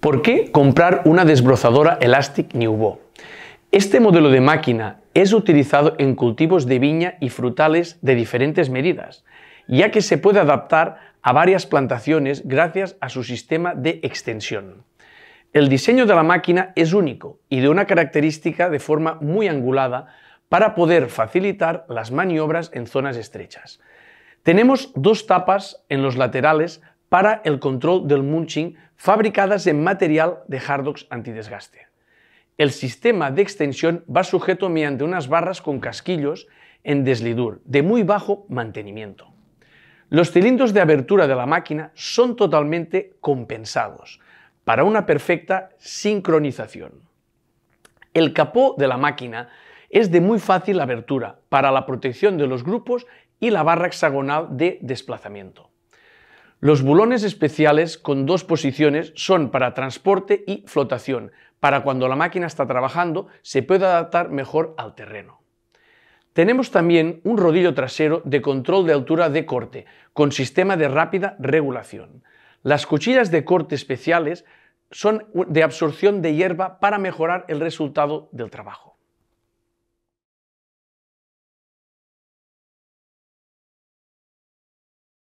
¿Por qué comprar una desbrozadora Elastic Newbo? Este modelo de máquina es utilizado en cultivos de viña y frutales de diferentes medidas, ya que se puede adaptar a varias plantaciones gracias a su sistema de extensión. El diseño de la máquina es único y de una característica de forma muy angulada para poder facilitar las maniobras en zonas estrechas. Tenemos dos tapas en los laterales para el control del munching fabricadas en material de Hardox antidesgaste. El sistema de extensión va sujeto mediante unas barras con casquillos en deslidur, de muy bajo mantenimiento. Los cilindros de abertura de la máquina son totalmente compensados para una perfecta sincronización. El capó de la máquina es de muy fácil abertura para la protección de los grupos y la barra hexagonal de desplazamiento. Los bulones especiales con dos posiciones son para transporte y flotación, para cuando la máquina está trabajando se puede adaptar mejor al terreno. Tenemos también un rodillo trasero de control de altura de corte, con sistema de rápida regulación. Las cuchillas de corte especiales son de absorción de hierba para mejorar el resultado del trabajo.